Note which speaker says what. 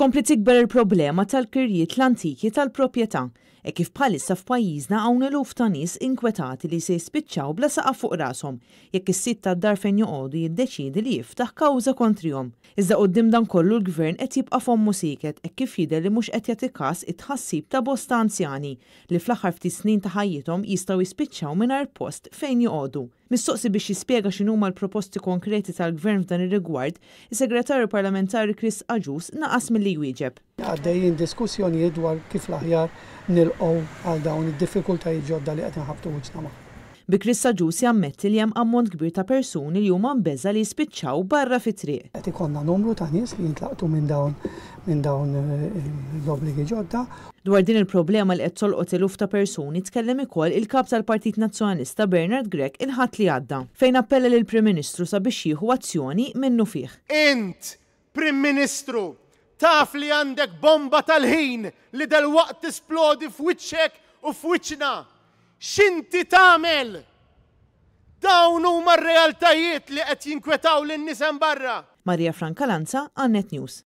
Speaker 1: tkompli tikber il-problema tal-kirjiet l-antiki tal-proprjetà e kif bħalissa f'pajjiżna hawn eluf ta' nies inkwetati li se jispiċċaw bla saqa' fuq rashom jekk is sitta tad-dar fejn joqogħdu jiddeċidi li jiftaħ kawża kontrihom. Iżda qudiem dan kollu l-gvern qed jibqa' fommu siket e kif jidher li mhux qed jagħti każ it-tħassib ta' bosta anzjani li fl-aħħar ftit snin ta' ħajjithom jistgħu jispiċċaw mingħajr post fejn joqogħdu. Mistoqsi biex jispjega x'inhuma l-proposti konkreti tal-Gvern f'dan ir-rigward, is-Segretarju Parlamentari Chris Aġus naqas milli jwieġeb għaddejjien diskussjonijiet dwar kif l-aħjar nilqgħu għal dawn id-diffikultajiet ġodda li qed nħabtu wiċċna magħhom. Bikri Saġusi ammetti li hemm ammont kbir ta' persuni li huma mbeża li jispiċċaw barra fit-triq. Qed ikollna numru ta' nies li jintlaqtu minn dawn minn dawn eh, l-obbligi ġodda. Dwar din il-problema li qed solqot iluf ta' persuni tkellem ukoll il-kap tal-Partit Nazzjonalista Bernard Grek il-ħadd li għadda fejn appella lill prim Ministru sabiex jieħu azzjoni minnu fih.
Speaker 2: Int Prim Ministru taf li għandek bomba tal-ħin li dal-waqt tisplodi f'wiċċek u f'wiċċna. Xinti tamel? Dawn huma r-realtajiet li qed jinkwetaw lin nisem barra.
Speaker 1: Marija Franka Lanza, Annet News.